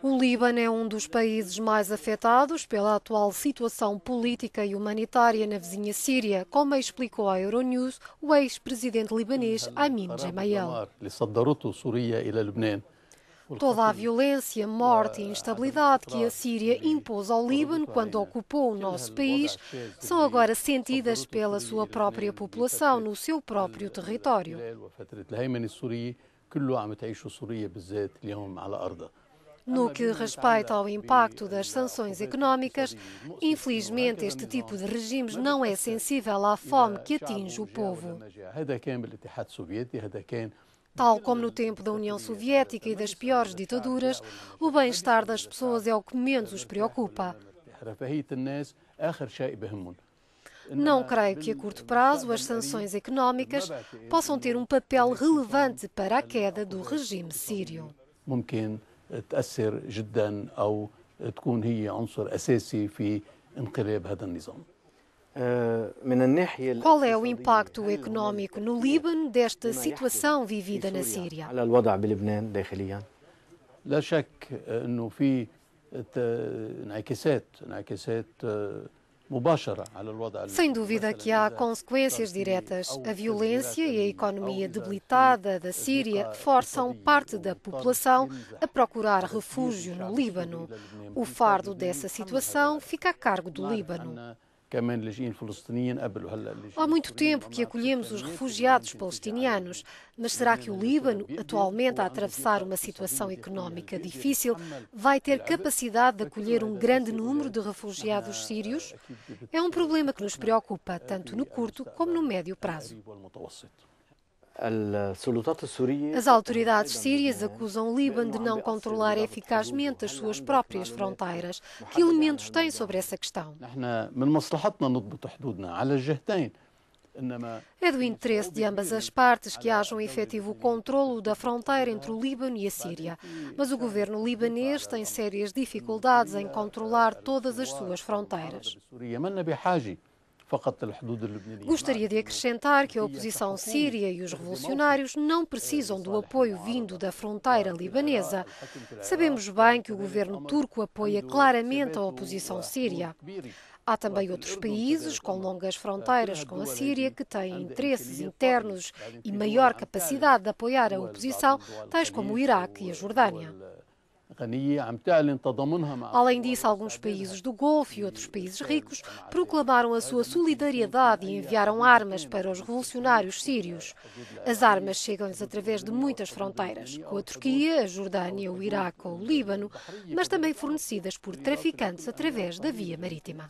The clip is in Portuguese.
O Líbano é um dos países mais afetados pela atual situação política e humanitária na vizinha Síria, como explicou à Euronews o ex-presidente libanês Amin Gemayel. Toda a violência, morte e instabilidade que a Síria impôs ao Líbano quando ocupou o nosso país são agora sentidas pela sua própria população no seu próprio território. No que respeita ao impacto das sanções económicas, infelizmente este tipo de regimes não é sensível à fome que atinge o povo. Tal como no tempo da União Soviética e das piores ditaduras, o bem-estar das pessoas é o que menos os preocupa. Não creio que a curto prazo as sanções económicas possam ter um papel relevante para a queda do regime sírio. تأثر جدا أو تكون هي عنصر أساسي في انقلاب هذا النظام. آه، Qual é o impacto econômico no Líbano desta situação vivida na Síria? لا شك أنه في انعكاسات انعكاسات آه، Sem dúvida que há consequências diretas. A violência e a economia debilitada da Síria forçam parte da população a procurar refúgio no Líbano. O fardo dessa situação fica a cargo do Líbano. Há muito tempo que acolhemos os refugiados palestinianos, mas será que o Líbano, atualmente a atravessar uma situação económica difícil, vai ter capacidade de acolher um grande número de refugiados sírios? É um problema que nos preocupa, tanto no curto como no médio prazo. As autoridades sírias acusam o Líbano de não controlar eficazmente as suas próprias fronteiras. Que elementos têm sobre essa questão? É do interesse de ambas as partes que haja um efetivo controlo da fronteira entre o Líbano e a Síria. Mas o governo libanês tem sérias dificuldades em controlar todas as suas fronteiras. Gostaria de acrescentar que a oposição síria e os revolucionários não precisam do apoio vindo da fronteira libanesa. Sabemos bem que o governo turco apoia claramente a oposição síria. Há também outros países com longas fronteiras com a Síria que têm interesses internos e maior capacidade de apoiar a oposição, tais como o Iraque e a Jordânia. Além disso, alguns países do Golfo e outros países ricos proclamaram a sua solidariedade e enviaram armas para os revolucionários sírios. As armas chegam-lhes através de muitas fronteiras, com a Turquia, a Jordânia, o Iraque ou o Líbano, mas também fornecidas por traficantes através da via marítima.